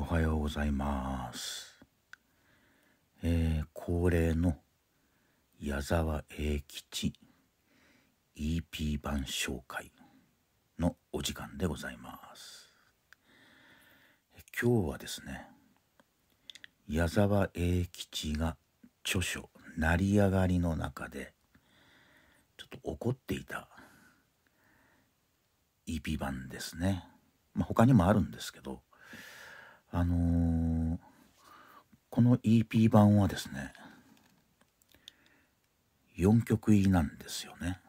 おはようございます。えー、恒例の矢沢永吉 EP 版紹介のお時間でございます。今日はですね、矢沢永吉が著書「成り上がり」の中でちょっと怒っていた EP 版ですね。まあ、他にもあるんですけど、あのー、この EP 版はですね4曲入りなんですよね。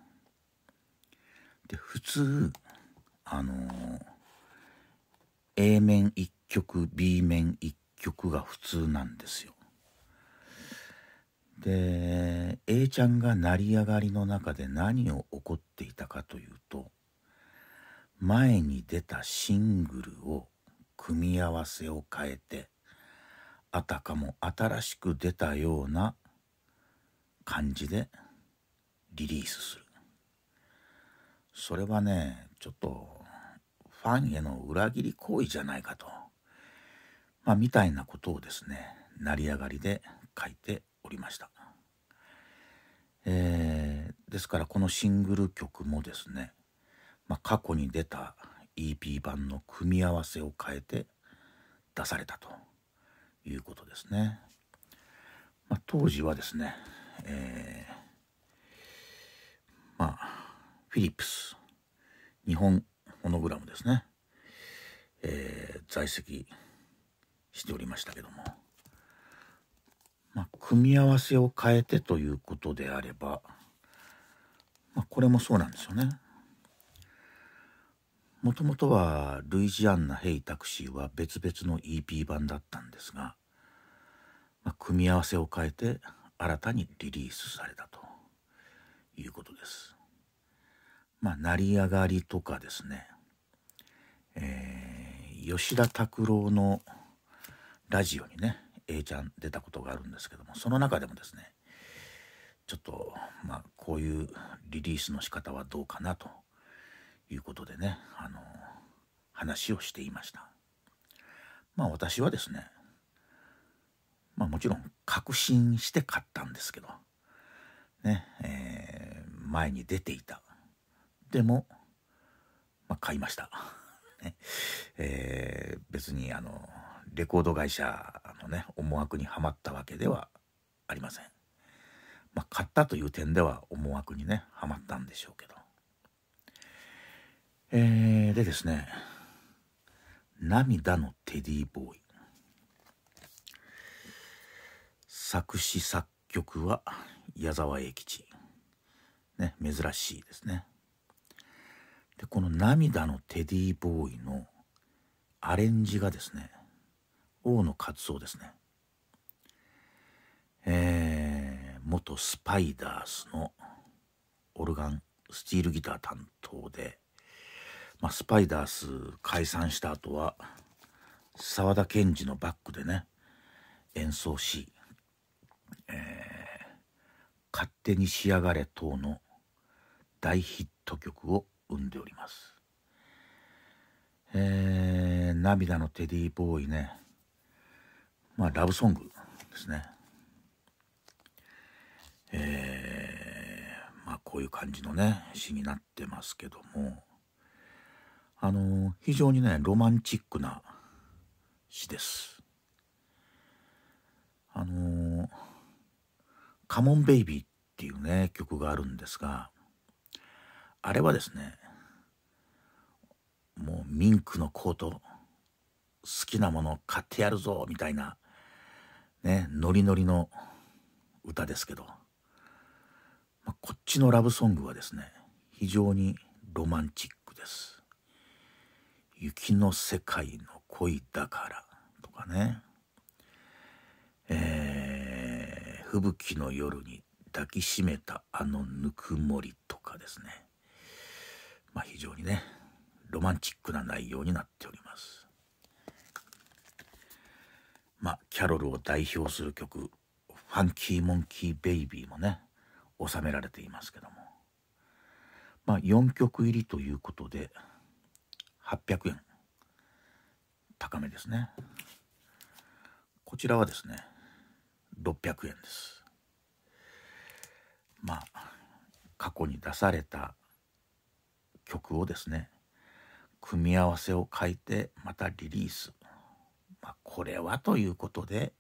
で普通あのー、A 面1曲 B 面1曲が普通なんですよ。で A ちゃんが成り上がりの中で何を起こっていたかというと前に出たシングルを組み合わせを変えてあたかも新しく出たような感じでリリースするそれはねちょっとファンへの裏切り行為じゃないかとまあみたいなことをですね成り上がりで書いておりました、えー、ですからこのシングル曲もですね、まあ、過去に出た EP 版の組み合わせを変えて出されたということですね。まあ、当時はですね、えー、まあフィリップス日本モノグラムですね、えー、在籍しておりましたけども、まあ、組み合わせを変えてということであれば、まあ、これもそうなんですよね。もともとはルイジアンナ・ヘイ・タクシーは別々の EP 版だったんですが、まあ、組み合わせを変えて新たにリリースされたということです。まあ、成り上がりとかですね、えー、吉田拓郎のラジオにね A ちゃん出たことがあるんですけどもその中でもですねちょっとまあこういうリリースの仕方はどうかなということでね、あの、話をしていました。まあ私はですね、まあもちろん確信して買ったんですけど、ね、えー、前に出ていた。でも、まあ、買いました。ねえー、別にあの、レコード会社のね、思惑にはまったわけではありません。まあ、買ったという点では思惑にね、はまったんでしょうけど。えー、でですね涙のテディボーイ作詞作曲は矢沢永吉ね珍しいですねでこの「涙のテディボーイ」のアレンジがですね大野勝夫ですねえー、元スパイダースのオルガンスチールギター担当でまあ、スパイダース解散した後は沢田研二のバックでね演奏し、えー、勝手に仕上がれ等の大ヒット曲を生んでおります。えー、涙のテディーボーイね。まあ、ラブソングですね。えー、まあ、こういう感じのね、詩になってますけども。あの非常にねロマンチックな詩です。あの「カモンベイビー」っていうね曲があるんですがあれはですねもうミンクのコート好きなもの買ってやるぞみたいなねノリノリの歌ですけど、まあ、こっちのラブソングはですね非常にロマンチックです。雪の世界の恋だから」とかね、えー「吹雪の夜に抱きしめたあのぬくもり」とかですねまあ非常にねロマンチックな内容になっております。まあ、キャロルを代表する曲「ファンキー・モンキー・ベイビー」もね収められていますけども、まあ、4曲入りということで800円高めですねこちらはですね600円ですまあ過去に出された曲をですね組み合わせを書いてまたリリース、まあ、これはということで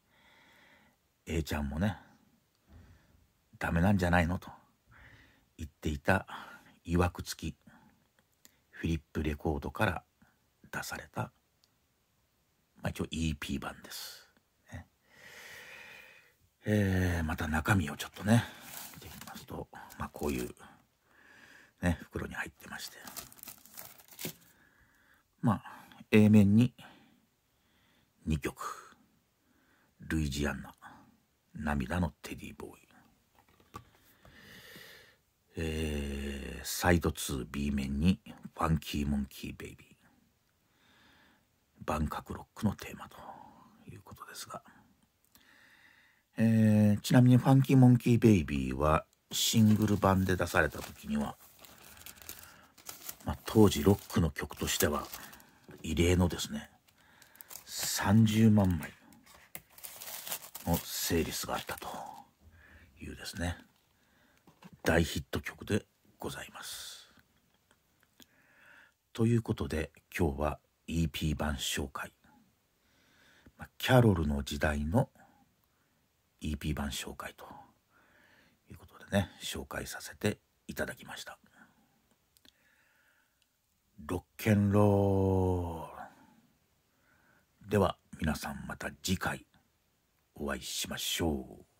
A ちゃんもねダメなんじゃないのと言っていたいわくつきフィリップレコードから出された、まあ、一応 EP 版です、ね、えー、また中身をちょっとね見てみますと、まあ、こういう、ね、袋に入ってましてまあ A 面に2曲ルイジアンナ涙のテディボーイえー、サイド 2B 面にファンキーモンキーベイビー万角ロックのテーマということですが、えー、ちなみにファンキーモンキーベイビーはシングル版で出された時には、まあ、当時ロックの曲としては異例のですね30万枚のセールスがあったというですね大ヒット曲でございます。ということで今日は EP 版紹介キャロルの時代の EP 版紹介ということでね紹介させていただきましたロッケンロールでは皆さんまた次回お会いしましょう